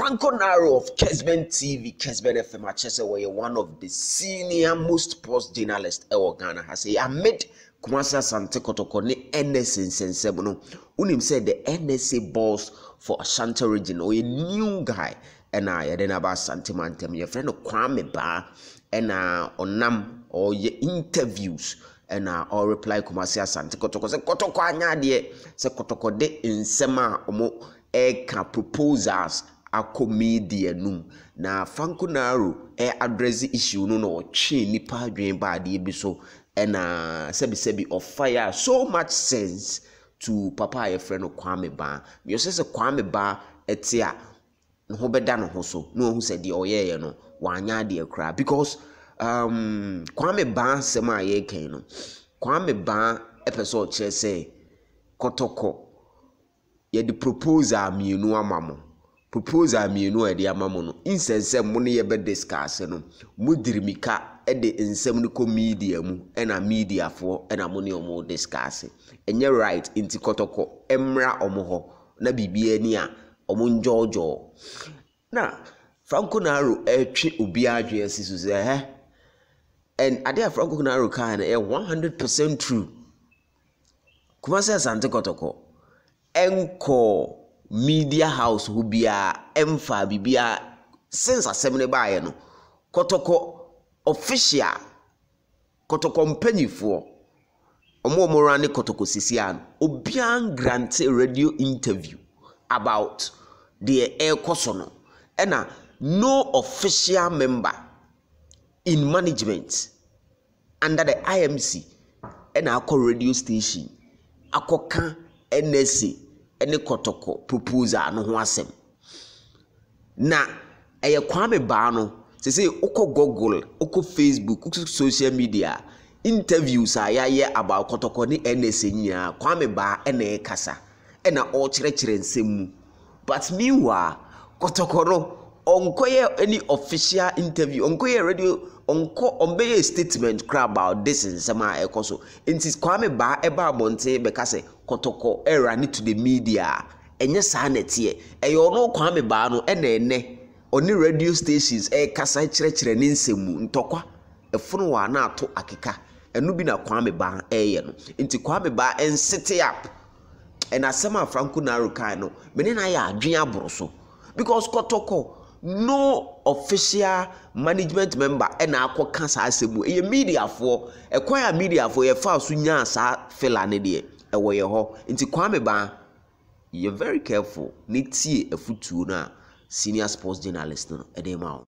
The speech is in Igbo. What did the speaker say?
Franco Naro of Kesben TV, Kesben FM, Achese, where you're one of the senior most post journalists in Ghana, has said, amid Kumasi Asante Kotoko ne NSA nsɛnsɛm no, unim said the NSA boss for Ashanti region, a new guy, and yɛde n'aba Asante ma ntɛm, friend no Kwame Baa, ɛna uh, ɔnam ɔyɛ interviews ɛna ɔreply uh, Kumasi Asante Kotoko sɛ Kotoko anya adeɛ sɛ Kotoko de nsɛm a wɔn ɛka proposals akɔ media no mu na franco naro ɛ adrɛse issue no na ɔtwe nipa adwene ba adeɛ bi so ɛna sɛbisɛbi ɔfa a so much sense to papa a yɛfrɛ no kwame baa yɛsɛ sɛ kwame baa ɛte a ne ho bɛda ne ho so na ɔhu sɛ deɛ ɔyɛɛyɛ no wanyɛ adeɛ koraa because um, kwame baa asɛm a yɛrekɛn no kwame baa ɛpɛ sɛ ɔkyerɛ sɛ kɔtɔkɔ yɛde proposal mmienu ama mo proposal mmienu a yɛde ama mo no nsɛnsɛm mo ne yɛbɛ discuss no mo diri mika de nsɛm no kɔ media mu ɛna mediafoɔ ɛna mo ne ɔmo discuss ɛnyɛ right nti kɔtɔkɔ mmra ɔmo hɔ na biribi ani a ɔmo ngyɔɔgyɔɔ na franco naro ɛretwe obi adwene si so sɛ ɛhɛ and adeɛ a franco naro kaa no yɛ one hundred percent true kumasi asante kɔtɔkɔ ɛnkɔɔ. media house hɔ biara ɛmfaa biribiara since asɛm no baeɛ no kɔtɔkɔ official kɔtɔkɔ mpanyifoɔ wɔn a wɔrane kɔtɔkɔ sisi a no obiara grante radio interview about deɛ ɛrekɔ so no ɛna no official member in management under the imc ɛna akɔ radio station akɔka nsa. ne kɔtɔkɔ proposal no ho asɛm na ɛyɛ kwame baa no sese wokɔ google wokɔ facebook wokɔ social media interviews a yɛayɛ about kɔtɔkɔ ne nsa nyinaa kwame baa ɛna ɛkasa ɛna ɔrekyerɛkyerɛ nsɛm mu but meanwhile kɔtɔkɔ no ɔnkɔyɛ any official interview ɔnkɔyɛ radio ɔnkɔ ɔmbɛyɛ statement kora about this nsɛm a ɛkɔ so nti kwame baa ɛba abɔnten bɛka sɛ kɔtɔkɔ ɛra ne to the media ɛnyɛ saa na ɛteɛ ɛyɛ ɔno kwame baa no ɛna ɛnɛ ɔne radio stations ɛrekasa kyerɛkyerɛ ne nsɛm mu ntɔkwa ɛfono wɔ ana ato akeka ɛno bi na kwame baa ɛreyɛ no nti kwame baa ɛnsete up ɛna asɛm a franco naro kan no mene na ayɛ adwene aboro so because kɔtɔkɔ no official management member ɛna akɔka saa asɛm mu ɛyɛ mediafoɔ ɛkwan a mediafoɔ yɛfa so nyaa saa fila ne deɛ ɛwɔ yɛ hɔ nti kwame ban yɛ very careful ne tie afutuo no a senior sports journalist no ɛde ma wo